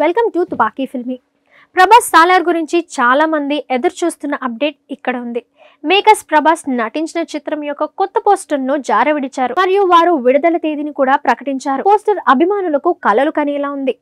welcome to తుపాకీ ఫిల్మీ ప్రభాస్ సాలార్ గురించి చాలామంది ఎదురు చూస్తున్న అప్డేట్ ఇక్కడ ఉంది మేకర్స్ ప్రభాస్ నటించిన చిత్రం యొక్క కొత్త పోస్టర్ను జారవిడిచారు మరియు వారు విడుదల తేదీని కూడా ప్రకటించారు పోస్టర్ అభిమానులకు కలలు కనేలా ఉంది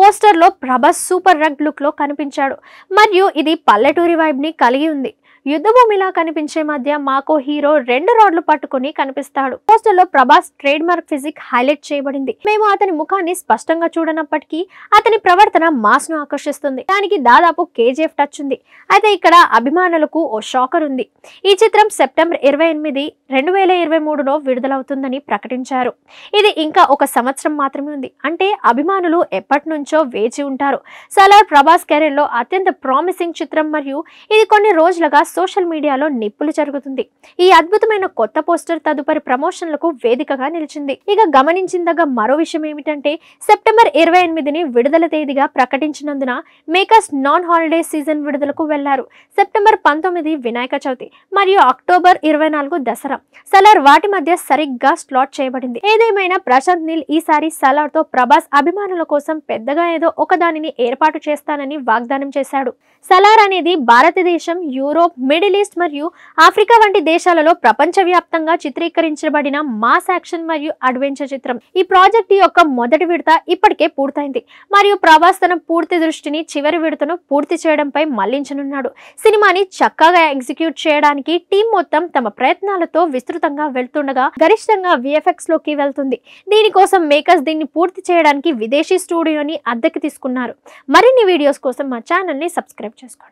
పోస్టర్లో ప్రభాస్ సూపర్ రగ్ లుక్లో కనిపించాడు మరియు ఇది పల్లెటూరి వైబ్ని కలిగి ఉంది యుద్ధభూమిలా కనిపించే మధ్య మాకో హీరో రెండు రోడ్లు పట్టుకుని కనిపిస్తాడు పోస్టర్ లో Prabhas trademark physique highlight చేయబడింది మేము అతని ముఖాన్ని స్పష్టంగా చూడనప్పటికీ అతని ప్రవర్తన మాస్ ను ఆకర్షిస్తుంది దానికి దాదాపు కేజీఎఫ్ టచ్ ఉంది అయితే ఇక్కడ అభిమానులకు ఓ షాకర్ ఉంది ఈ చిత్రం సెప్టెంబర్ ఇరవై ఎనిమిది రెండు వేల ఇరవై మూడులో విడుదలవుతుందని ప్రకటించారు ఇది ఇంకా ఒక సంవత్సరం మాత్రమే ఉంది అంటే అభిమానులు ఎప్పటి నుంచో వేచి ఉంటారు సలార్ ప్రభాస్ కెరీర్ లో అత్యంత ప్రామిసింగ్ చిత్రం మరియు ఇది కొన్ని రోజులుగా సోషల్ మీడియాలో నిప్పులు జరుగుతుంది ఈ అద్భుతమైన కొత్త పోస్టర్ తదుపరి ప్రమోషన్లకు వేదికగా నిలిచింది ఇక గమనించిందగా మరో విషయం ఏమిటంటే సెప్టెంబర్ ఇరవై ఎనిమిదిని విడుదల తేదీగా ప్రకటించినందున మేకర్స్ నాన్ హాలిడే సీజన్ విడుదలకు వెళ్లారు సెప్టెంబర్ పంతొమ్మిది వినాయక చవితి మరియు అక్టోబర్ ఇరవై నాలుగు దసరా సలార్ వాటి మధ్య సరిగ్గా స్లాట్ చేయబడింది ఏదేమైనా ప్రశాంత్ నీల్ ఈసారి సలార్ తో ప్రభాస్ అభిమానుల కోసం పెద్దగా ఏదో ఒకదానిని ఏర్పాటు చేస్తానని వాగ్దానం చేశాడు సలార్ అనేది భారతదేశం యూరోప్ మిడిల్ ఈస్ట్ మరియు ఆఫ్రికా వంటి దేశాలలో ప్రపంచవ్యాప్తంగా చిత్రీకరించబడిన మాస్ యాక్షన్ మరియు అడ్వెంచర్ చిత్రం ఈ ప్రాజెక్ట్ యొక్క మొదటి విడత ఇప్పటికే పూర్తయింది మరియు ప్రభాస్ తన పూర్తి దృష్టిని చివరి విడతను పూర్తి చేయడంపై మళ్లించనున్నాడు సినిమాని చక్కగా ఎగ్జిక్యూట్ చేయడానికి టీం మొత్తం తమ ప్రయత్నాలతో విస్తృతంగా వెళ్తుండగా గరిష్టంగా విఎఫ్ఎక్స్ లోకి వెళ్తుంది దీనికోసం మేకర్స్ దీన్ని పూర్తి చేయడానికి విదేశీ స్టూడియోని అద్దెకి తీసుకున్నారు మరిన్ని వీడియోస్ కోసం మా ఛానల్ని సబ్స్క్రైబ్ చేసుకోండి